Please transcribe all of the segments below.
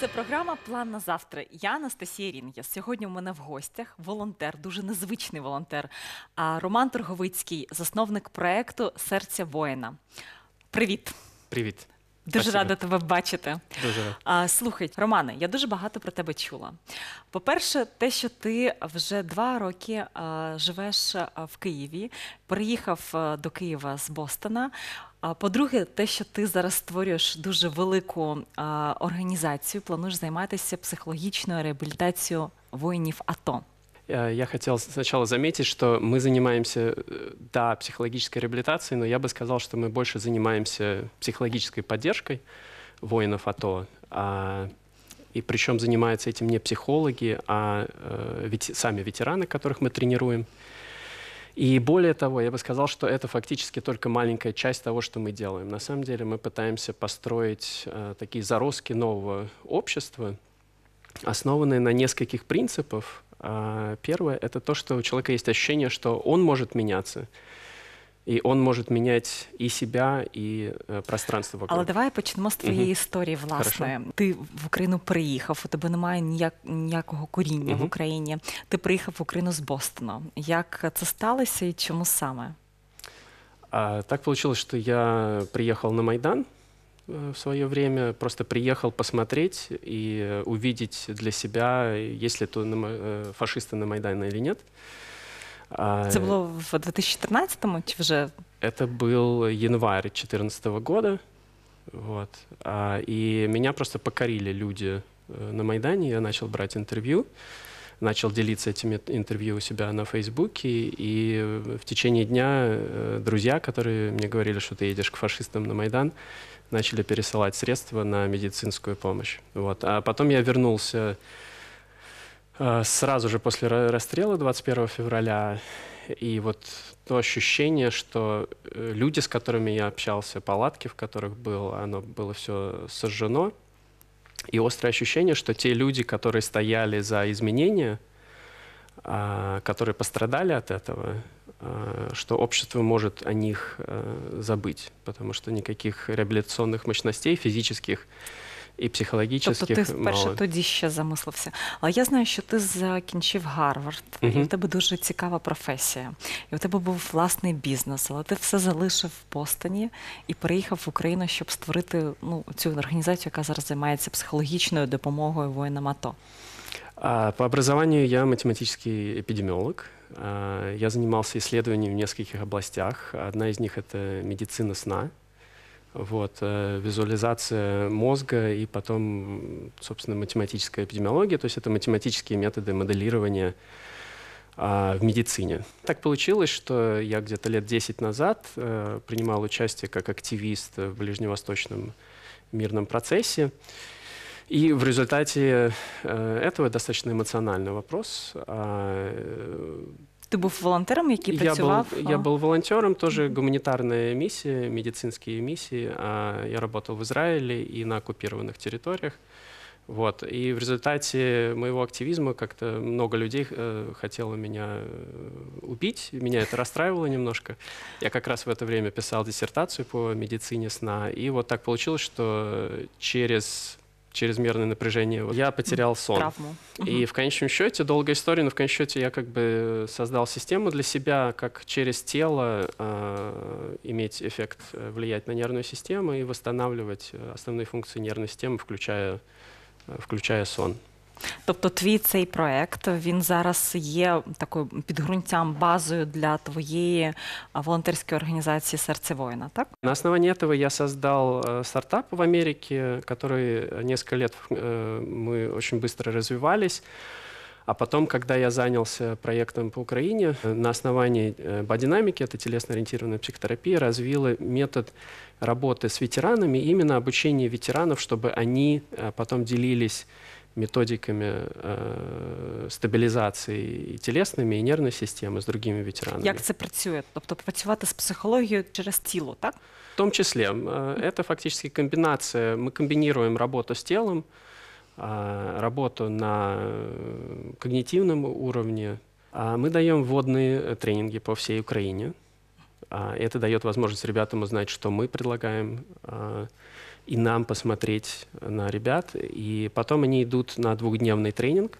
Це програма План на завтра. Я Анастасія Рінгес. Сьогодні у мене в гостях волонтер, дуже незвичний волонтер. Роман Торговицький, засновник проєкту Серця воїна. Привіт, привіт, дуже Спасибо. рада тебе бачити. Дуже рада. Слухай, Романе, я дуже багато про тебе чула. По-перше, те, що ти вже два роки а, живеш в Києві, приїхав до Києва з Бостона. А по-друге, те, що ти зараз створюєш дуже велику а, організацію, плануєш займатися психологічною реабілітацією воїнів АТО. Э, я хотел сначала заметить, что мы занимаемся, э, да, психологической реабилитацией, но я бы сказал, что мы больше занимаемся психологической поддержкой воинов АТО. А, и причем занимаются этим не психологи, а э, ведь, сами ветераны, которых мы тренируем. И более того, я бы сказал, что это фактически только маленькая часть того, что мы делаем. На самом деле мы пытаемся построить э, такие заростки нового общества, основанные на нескольких принципах, Первое – это то, что у человека есть ощущение, что он может меняться. І он може міняти і себе, і э, пространство вокруг. Але давай почнемо з твоєї угу. історії. Власне, Хорошо. ти в Україну приїхав. У тебе немає ніяк ніякого коріння угу. в Україні. Ти приїхав в Україну з Бостона. Як це сталося і чому саме? А, Так вийшло, що я приїхав на Майдан. Э, в свое время, просто приехал посмотреть и э, увидеть для себя, есть ли то на, э, фашисты на Майдане или нет. А, Это было в 2013 му чи вже? Это был январь 2014 года. Вот. А, и меня просто покорили люди на Майдане, я начал брать интервью начал делиться этими интервью у себя на Фейсбуке, и в течение дня э, друзья, которые мне говорили, что ты едешь к фашистам на Майдан, начали пересылать средства на медицинскую помощь. Вот. А потом я вернулся э, сразу же после расстрела 21 февраля, и вот то ощущение, что э, люди, с которыми я общался, палатки, в которых был, оно было все сожжено, и острое ощущение, что те люди, которые стояли за изменения, а, которые пострадали от этого, а, что общество может о них э, забыть, потому что никаких реабилитационных мощностей физических і психологічних. Тобто ти вперше мало. тоді ще замислився. Але я знаю, що ти закінчив Гарвард, угу. і в тебе дуже цікава професія, і у тебе був власний бізнес, але ти все залишив в постані і переїхав в Україну, щоб створити ну, цю організацію, яка зараз займається психологічною допомогою воїнам АТО. По образованию я математический эпидемиолог. Я занимался исследованием в нескольких областях. Одна из них – это медицина сна. Вот, э, визуализация мозга и потом, собственно, математическая эпидемиология, то есть это математические методы моделирования а, в медицине. Так получилось, что я где-то лет 10 назад э, принимал участие как активист в ближневосточном мирном процессе. И в результате э, этого достаточно эмоциональный вопрос. Э, Ти був волонтером, який працював? Я був, я був волонтером, теж гуманітарна місія, медицинські місії. А, я работал в Израиле и на оккупированных территориях. Вот. И в результате моего активизма как-то много людей э, хотело меня э, убить. Меня это расстраивало немножко. Я как раз в это время писал диссертацию по медицине сна. И вот так получилось, что через чрезмерное напряжение. Я потерял сон. Травму. И в конечном счете, долгая история, но в конечном счете я как бы создал систему для себя, как через тело э, иметь эффект, э, влиять на нервную систему и восстанавливать э, основные функции нервной системы, включая, э, включая сон. Тобто, твій цей проект він зараз є такою підґрунтям, базою для твоєї волонтерской организации «Сердце воина», так? На основании этого я создал стартап в Америке, который э, несколько лет э, мы очень быстро развивались. А потом, когда я занялся проектом по Украине, э, на основании бодинамики, это телесно-ориентированная психотерапия, развила метод работы с ветеранами, именно обучение ветеранов, чтобы они потом делились методиками э, стабілізації і тілесными, і нервної системи з другими ветеранами. Як це працює? Тобто працювати з психологією через тіло, так? В том числе. Э, это фактически комбинация. Мы комбинируем работу с телом, э, работу на э, когнитивном уровне. А мы даем водные э, тренинги по всей Украине. А это дает возможность ребятам узнать, что мы предлагаем, э, и нам посмотреть на ребят. И потом они идут на двухдневный тренинг.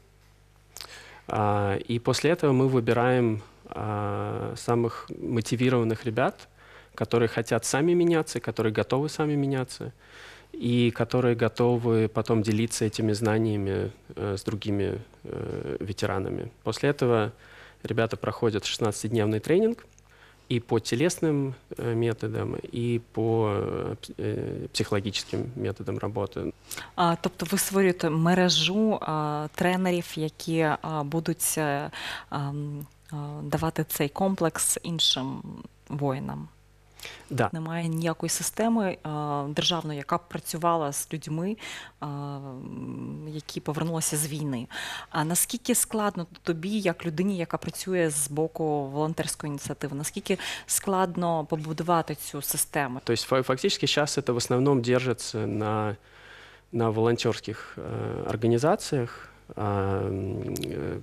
А, и после этого мы выбираем а, самых мотивированных ребят, которые хотят сами меняться, которые готовы сами меняться, и которые готовы потом делиться этими знаниями э, с другими э, ветеранами. После этого ребята проходят 16-дневный тренинг – и по телесным э, методам, і по э, психологічним методам роботи. А, тобто ви створюєте мережу а, тренерів, які а, будуть е, а, а, давати цей комплекс іншим воїнам. Да. Немає ніякої системи державної, яка б працювала з людьми, які повернулися з війни. А наскільки складно тобі, як людині, яка працює з боку волонтерської ініціативи, наскільки складно побудувати цю систему? Тобто, фактично зараз це в основному держиться на на волонтерских э, организациях,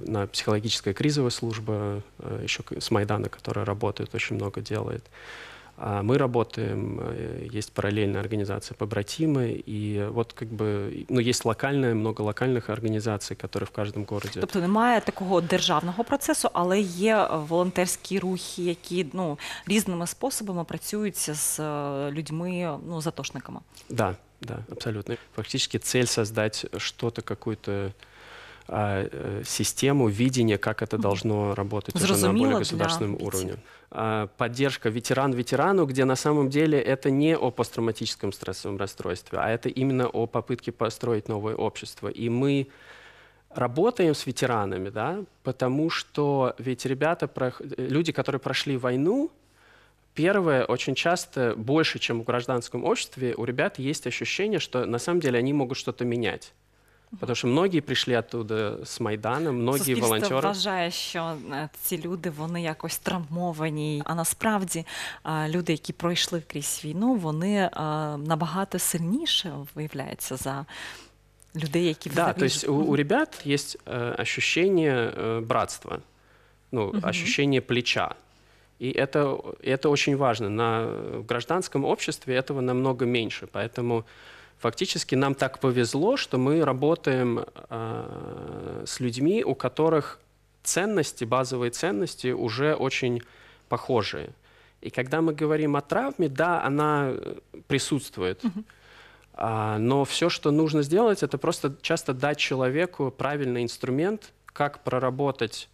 на психологическая кризовая служба э, еще с Майдана, которая работает, очень много делает. Мы работаем, э, есть параллельная организация «Побратимы», и вот как бы, ну, есть локальная, много локальных организаций, которые в каждом городе. Тобто немає такого державного процесу, але є е, волонтерські рухи, які, ну, різними способами працюють з е, людьми, ну, затошниками. Да, да, абсолютно. Фактически цель создать что-то, какую-то А, э, систему видение как это должно работать уже на более государственном уровне. А, поддержка ветеран-ветерану, где на самом деле это не о посттравматическом стрессовом расстройстве, а это именно о попытке построить новое общество. И мы работаем с ветеранами, да, потому что ведь ребята, люди, которые прошли войну, Первое, очень часто, больше, чем в гражданском обществе, у ребят есть ощущение, что на самом деле они могут что-то менять. Потому что многие пришли оттуда с Майдана, многие волонтеры. волонтери. вважає, що ці люди вони якось травмовані. А насправді а, люди, які пройшли крізь війну, вони набагато сильніше виявляються за людей, які Да, то есть у, у ребят есть э, ощущение э, братства, ну, угу. ощущение плеча. И это, это очень важно. На, э, в гражданском обществе этого намного меньше. Поэтому Фактически нам так повезло, что мы работаем э, с людьми, у которых ценности, базовые ценности уже очень похожие. И когда мы говорим о травме, да, она э, присутствует. Угу. А, но все, что нужно сделать, это просто часто дать человеку правильный инструмент, как проработать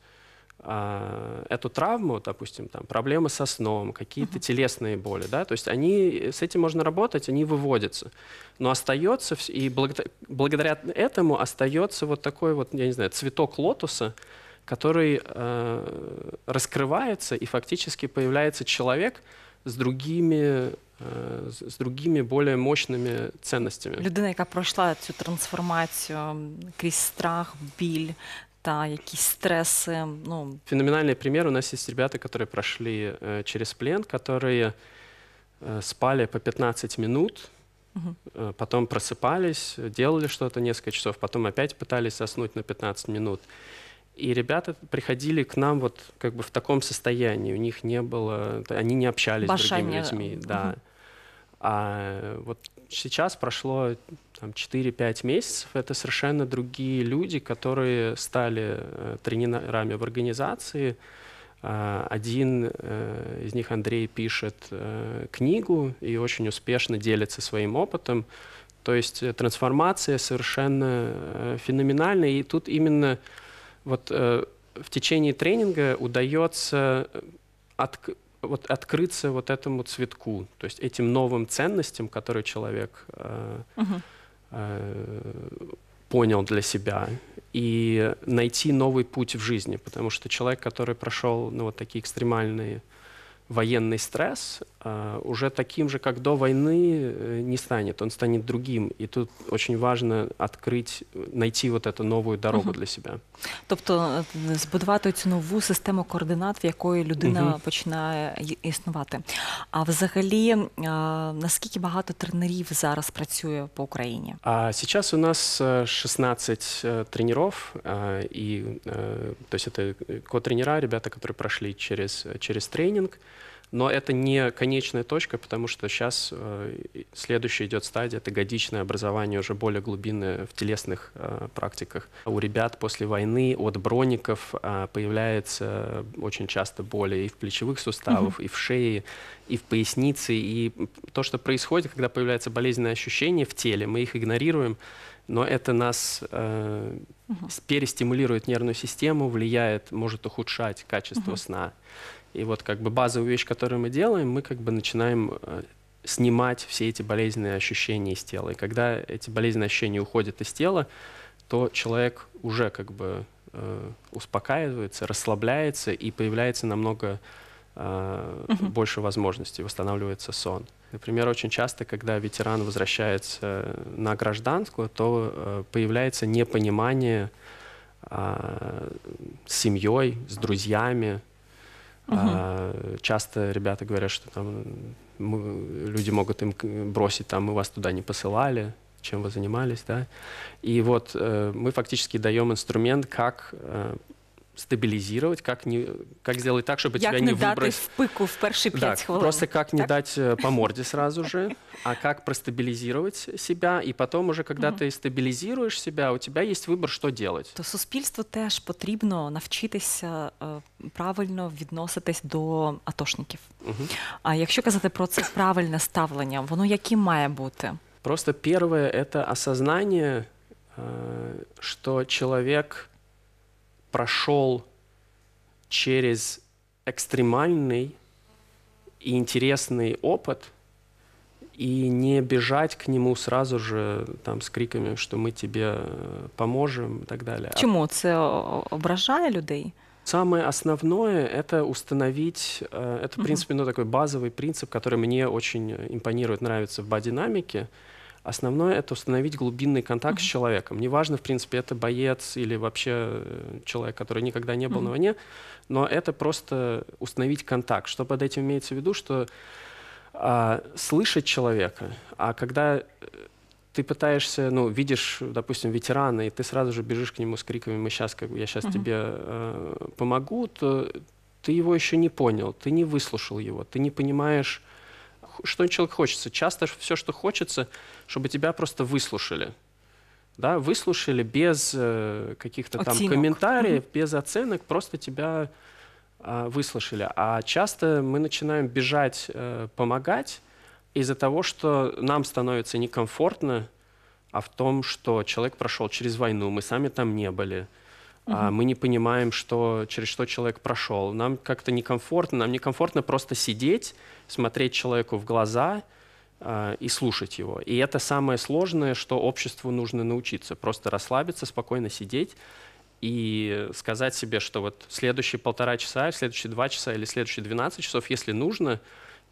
а, эту травму, допустим, там, проблемы со сном, какие-то uh-huh. телесные боли, да, то есть они, с этим можно работать, они выводятся. Но остается, и благодаря, благодаря этому остается вот такой вот, я не знаю, цветок лотоса, который э, раскрывается, и фактически появляется человек с другими а, с другими более мощными ценностями. людина, яка пройшла цю трансформацію крізь страх, біль, та якісь стреси. Ну феноменальный пример у нас есть ребята, которые прошли э, через плен, которые э, спали по 15 минут, э, потом просыпались, делали что-то несколько часов, потом опять пытались соснуть на 15 минут. И ребята приходили к нам вот как бы в таком состоянии, у них не было, они не общались Башание. с другими людьми, да. Угу. А вот сейчас прошло там, 4-5 месяцев, это совершенно другие люди, которые стали э, тренерами в организации. А, один э, из них, Андрей, пишет э, книгу и очень успешно делится своим опытом. То есть трансформация совершенно феноменальная. И тут именно вот в течение тренинга удается от, вот открыться вот этому цветку, то есть этим новым ценностям, которые человек э, угу. э, понял для себя и найти новый путь в жизни, потому что человек, который прошел ну, вот такие экстремальные военный стресс, Э, уже таким же, как до войны, э, не станет, он станет другим. І тут очень важно открыть, найти вот эту новую дорогу угу. для себя. Тобто е, збудувати цю нову систему координат, в якої людина угу. починає існувати. А взагалі, е, наскільки багато тренерів зараз працює по Україні? А сейчас у нас 16 е, тренеров, і то есть ко-тренера, ребята, які пройшли через, через тренинг. Но это не конечная точка, потому что сейчас э, следующая идет стадия, это годичное образование уже более глубинное в телесных э, практиках. У ребят после войны от броников э, появляется очень часто боли и в плечевых суставах, mm и в шее, и в пояснице. И то, что происходит, когда появляются болезненные ощущения в теле, мы их игнорируем, но это нас э, угу. перестимулирует нервную систему, влияет, может ухудшать качество угу. сна. И вот как бы базовую вещь, которую мы делаем, мы как бы начинаем э, снимать все эти болезненные ощущения из тела. И когда эти болезненные ощущения уходят из тела, то человек уже как бы э, успокаивается, расслабляется и появляется намного э, угу. больше возможностей, восстанавливается сон. Например, очень часто, когда ветеран возвращается на гражданскую, то э, появляется непонимание э, с семьей, с друзьями, а, часто ребята говорят, что там мы, люди могут им бросить, там мы вас туда не посылали, чем вы занимались, да. И вот э, мы фактически даем инструмент, как э, стабілізировать как не как сделать так чтобы як тебя не, не в пику в перші 5 так, хвилин. просто как не дать э, по морде сразу же а как простабилизировать себя и потом уже когда угу. ты стабилизируешь себя у тебя есть выбор что делать то суспільству теж потрібно навчитися правильно відноситись до атошників а якщо казати про це правильне ставлення воно яким має бути просто первое это осознание э, что человек прошел через экстремальный и интересный опыт и не бежать к нему сразу же там с криками, что мы тебе э, поможем и так далее. Чему? це ображає людей? Самое основное – это установить, э, это, в принципе, ну, такой базовый принцип, который мне очень э, импонирует, нравится в бодинамике. динамике Основное — это установить глубинный контакт mm-hmm. с человеком. Неважно, в принципе, это боец или вообще э, человек, который никогда не был mm-hmm. на войне, но это просто установить контакт. Что под этим имеется в виду, что а, слышать человека, а когда э, ты пытаешься, ну, видишь, допустим, ветерана, и ты сразу же бежишь к нему с криками «мы сейчас, как бы, я сейчас mm-hmm. тебе э, помогу», то ты его еще не понял, ты не выслушал его, ты не понимаешь что человек хочется. Часто все, что хочется, чтобы тебя просто выслушали. Да, выслушали без э, каких-то там Оценок. комментариев, без оценок, просто тебя а, выслушали. А часто мы начинаем бежать, э, помогать из-за того, что нам становится некомфортно, а в том, что человек прошел через войну, мы сами там не были, а мы не понимаем, что, через что человек прошел. Нам как-то некомфортно, нам некомфортно просто сидеть, смотреть человеку в глаза э, и слушать его. И это самое сложное, что обществу нужно научиться. Просто расслабиться, спокойно сидеть и сказать себе, что вот следующие полтора часа, следующие два часа или следующие 12 часов, если нужно,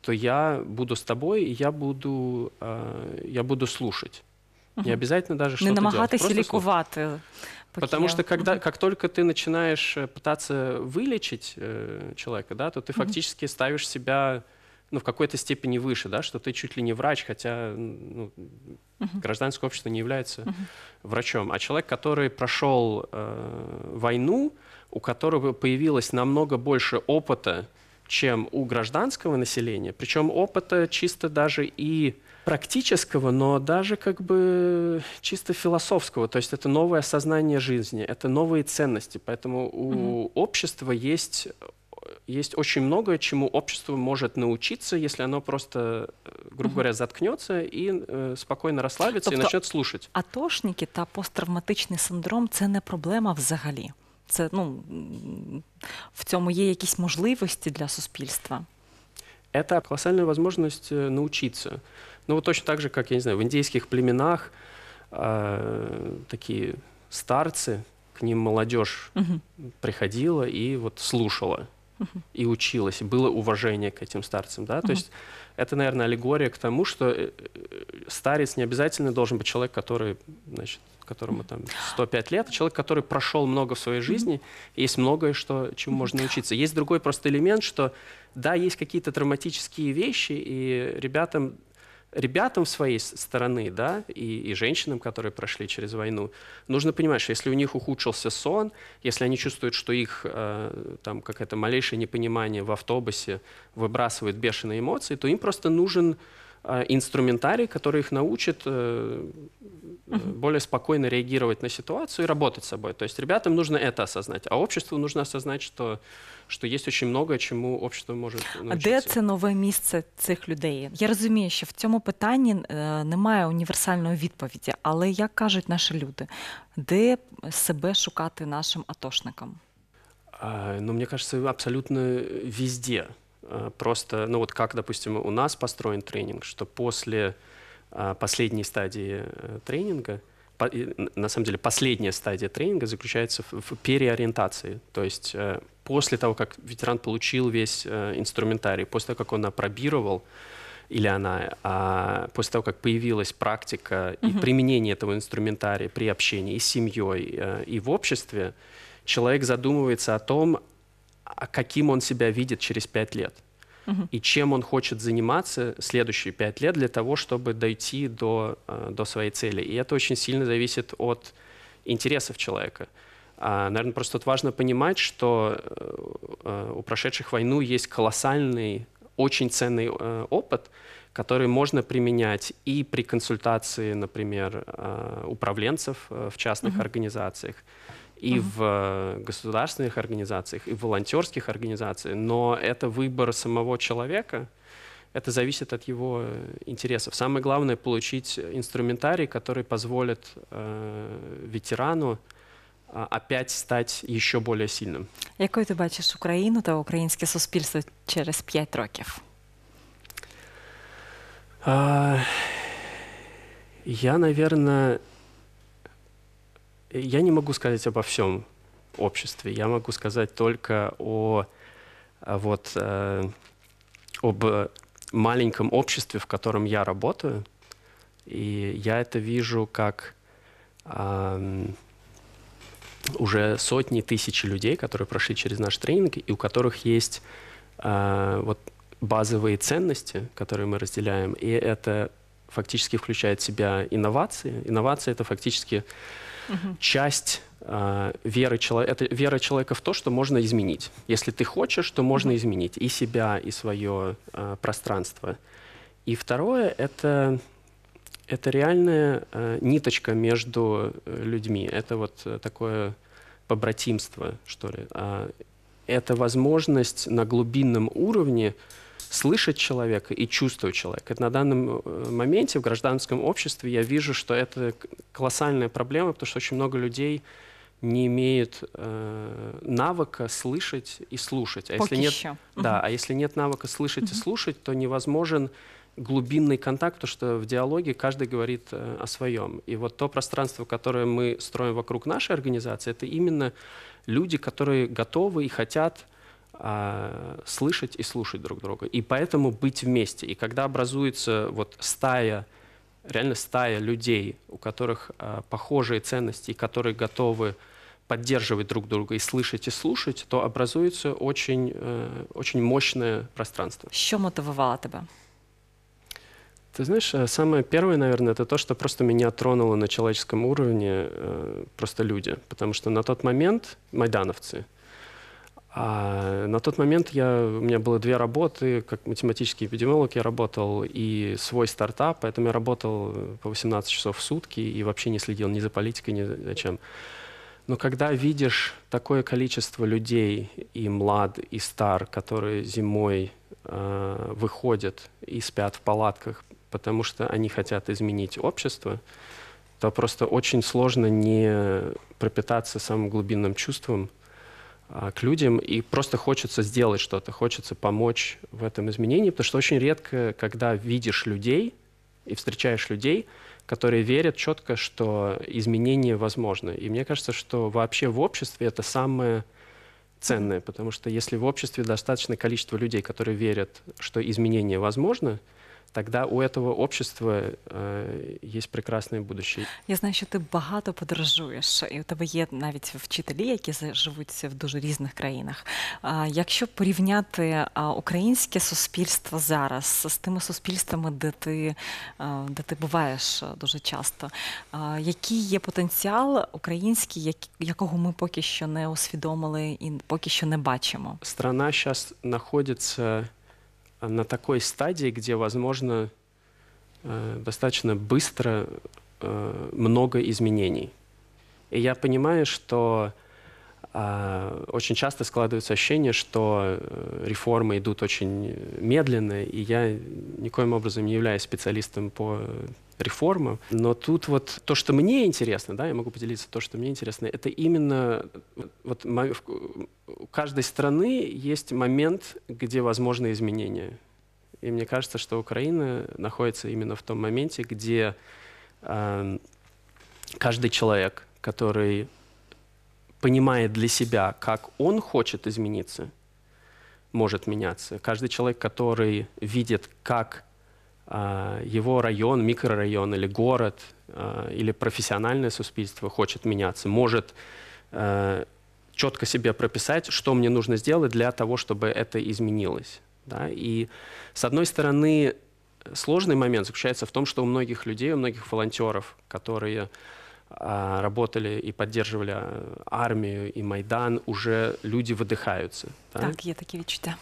то я буду с тобой, и я буду, э, я буду слушать. Не обязательно даже что-то Не намагатися делать. лікувати. Потому что когда, как только ты начинаешь э, пытаться вылечить э, человека, да, то ты фактически ставишь себя ну, в какой-то степени выше, да, что ты чуть ли не врач, хотя ну, uh-huh. гражданское общество не является uh-huh. врачом. А человек, который прошел э, войну, у которого появилось намного больше опыта, чем у гражданского населения, причем опыта чисто даже и практического, но даже как бы чисто философского. То есть это новое осознание жизни, это новые ценности. Поэтому у mm-hmm. общества есть есть очень многое, чему общество может научиться, если оно просто, э, грубо говоря, заткнется и э, спокойно расслабится тобто, і почне слушати. Атошники та посттравматичний синдром це не проблема взагалі. Це ну в цьому є якісь можливості для суспільства. Это колоссальная возможность научиться. Ну вот точно так же, как, я не знаю, в индейских племенах э, такие старцы, к ним молодежь угу. приходила и вот слушала угу. и училась, было уважение к этим старцам, да, угу. то есть это, наверное, аллегория к тому, что э, э, старец не обязательно должен быть человек, который, значит, которому там 105 лет, а человек, который прошел много в своей жизни, есть многое, что, чему можно учиться Есть другой просто элемент, что да, есть какие-то травматические вещи, и ребятам ребятам своей стороны, да, и, и женщинам, которые прошли через войну, нужно понимать, что если у них ухудшился сон, если они чувствуют, что их э, там какое-то малейшее непонимание в автобусе выбрасывает бешеные эмоции, то им просто нужен Э, инструментарий, который их научит э, э, более спокойно реагировать на ситуацию и работать с собой. То есть ребятам нужно это осознать, а обществу нужно осознать, что, что є дуже много, чому общество може навчитися. А де це нове місце цих людей? Я розумію, що в цьому питанні е, немає універсальної відповіді, але як кажуть наші люди, де себе шукати нашим атошникам? А, ну, мені кажется, абсолютно везде. Э, просто, ну вот как, допустим, у нас построен тренинг, что после э, последней стадии э, тренинга, на самом деле последняя стадия тренинга заключается в переориентации. То есть после того, как ветеран получил весь инструментарий, после того, как он опробировал, или она, а после того, как появилась практика угу. и применение этого инструментария при общении и с семьей, и в обществе, человек задумывается о том, а каким он себя видит через пять лет. Угу. И чем он хочет заниматься следующие пять лет для того, чтобы дойти до, э, до своей цели. И это очень сильно зависит от интересов человека. А, наверное, просто тут важно понимать, что э, у прошедших войну есть колоссальный, очень ценный э, опыт, который можно применять и при консультации, например, управленцев в частных mm организациях, и uh-huh. в э, государственных организациях, и в волонтерских организациях, но это выбор самого человека, это зависит от его э, интересов. Самое главное получить инструментарий, который позволит э, ветерану а, опять стать еще более сильным. Какой ты бачишь Украину та українське суспільство через пять років? А, я, наверное, я не могу сказать обо всем обществе, я могу сказать только о э, вот э, об э, маленьком обществе, в котором я работаю, и я это вижу как э, уже сотни тысяч людей, которые прошли через наш тренинг и у которых есть э, вот базовые ценности, которые мы разделяем, и это фактически включает в себя инновации. Инновации это фактически угу. часть э, веры человека. Это вера человека в то, что можно изменить. Если ты хочешь, то можно угу. изменить и себя, и свое э, пространство. И второе это это реальная э, ниточка между э, людьми. Это вот э, такое побратимство, что ли. Э, это возможность на глубинном уровне слышать человека и чувствовать человека. Это на данном э, моменте в гражданском обществе я вижу, что это колоссальная проблема, потому что очень много людей не имеют э, навыка слышать и слушать. А если нет, да, а если нет навыка слышать и слушать, то невозможен глубинный контакт, потому что в диалоге каждый говорит э, о своем. И вот то пространство, которое мы строим вокруг нашей организации, это именно люди, которые готовы и хотят э, слышать и слушать друг друга. И поэтому быть вместе. И когда образуется вот стая, реально стая людей, у которых э, похожие ценности, и которые готовы поддерживать друг друга и слышать и слушать, то образуется очень, э, очень мощное пространство. Що мотивувало тебя? Ты знаешь, э, самое первое, наверное, это то, что просто меня тронуло на человеческом уровне э, просто люди. Потому что на тот момент майдановцы – а на тот момент я, у меня было две работы, как математический эпидемиолог я работал, и свой стартап, поэтому я работал по 18 часов в сутки и вообще не следил ни за политикой, ни за чем. Но когда видишь такое количество людей, и млад, и стар, которые зимой э, выходят и спят в палатках, потому что они хотят изменить общество, то просто очень сложно не пропитаться самым глубинным чувством – а, к людям, и просто хочется сделать что-то, хочется помочь в этом изменении, потому что очень редко, когда видишь людей и встречаешь людей, которые верят четко, что изменение возможно. И мне кажется, что вообще в обществе это самое ценное, потому что если в обществе достаточное количество людей, которые верят, что изменение возможно, тогда у этого общества э, есть прекрасне будущее. Я знаю, що ти багато подорожуєш, і у тебе є навіть вчителі, які живуть в дуже різних країнах. А, якщо порівняти а, українське суспільство зараз з тими суспільствами, де ти а, де ти буваєш дуже часто, а, який є потенціал український, як, якого ми поки що не усвідомили і поки що не бачимо? Страна зараз знаходиться. на такой стадии, где возможно э, достаточно быстро э, много изменений. И я понимаю, что э, очень часто складывается ощущение, что э, реформы идут очень медленно, и я никоим образом не являюсь специалистом по реформы. Но тут вот то, что мне интересно, да, я могу поделиться, то, что мне интересно, это именно вот у каждой страны есть момент, где возможны изменения. И мне кажется, что Украина находится именно в том моменте, где э, каждый человек, который понимает для себя, как он хочет измениться, может меняться. Каждый человек, который видит, как а, его район, микрорайон или город, а, или профессиональное суспільство хочет меняться, может а, четко себе прописать, что мне нужно сделать для того, чтобы это изменилось. Да? И с одной стороны, сложный момент заключается в том, что у многих людей, у многих волонтеров, которые а, работали и поддерживали армию и Майдан, уже люди выдыхаются. Да? Так, я такие чудя.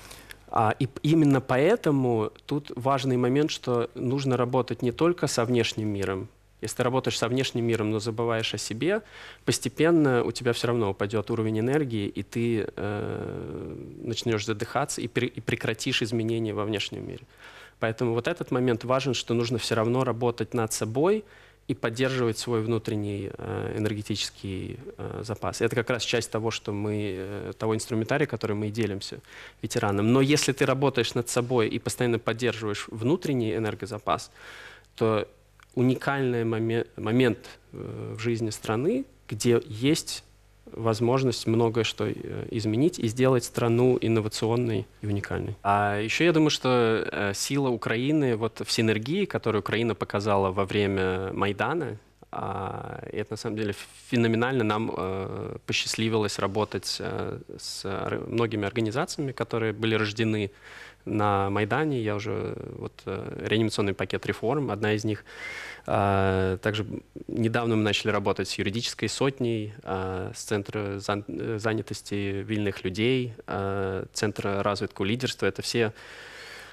А, и именно поэтому тут важный момент, что нужно работать не только со внешним миром. Если ты работаешь со внешним миром, но забываешь о себе, постепенно у тебя все равно упадет уровень энергии, и ты э, начнешь задыхаться и, при, и прекратишь изменения во внешнем мире. Поэтому вот этот момент важен, что нужно все равно работать над собой – и поддерживать свой внутренний э, энергетический э, запас. Это как раз часть того, что мы, э, того инструментария, который мы делимся ветеранам. Но если ты работаешь над собой и постоянно поддерживаешь внутренний энергозапас, то уникальный момент, момент в жизни страны, где есть возможность многое что э, изменить и сделать страну инновационной и уникальной. А еще я думаю, что э, сила Украины вот в синергии, которую Украина показала во время Майдана, и а, это на самом деле феноменально. Нам э, посчастливилось работать э, с многими организациями, которые были рождены на Майдане. Я уже э, вот э, реанимационный пакет реформ, одна из них а, также недавно мы начали работать с юридической сотней, а, с Центра э, занятости вильных людей, а, Центра развитку лидерства. Это все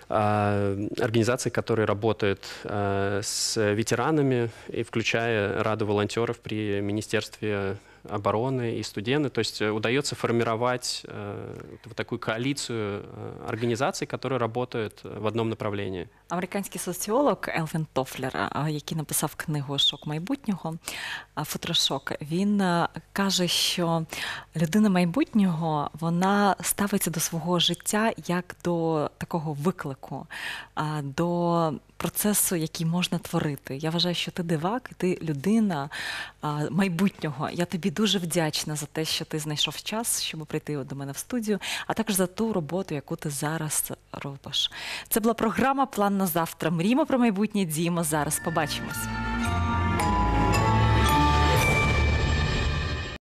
организации, которые работают с ветеранами, и включая Раду волонтеров при Министерстве обороны и студенты. То есть э, удается формировать э, вот такую коалицию э, организаций, которые работают в одном направлении. Американський соціолог Елвін Тофлер, який написав книгу Шок майбутнього, Футрошок. він е, каже, що людина майбутнього вона ставиться до свого життя як до такого виклику, до процесу, який можна творити. Я вважаю, що ти дивак, і ти людина майбутнього. Я тобі дуже вдячна за те, що ти знайшов час, щоб прийти до мене в студію, а також за ту роботу, яку ти зараз робиш. Це була програма План на завтра. Мріємо про майбутнє діємо зараз. Побачимось.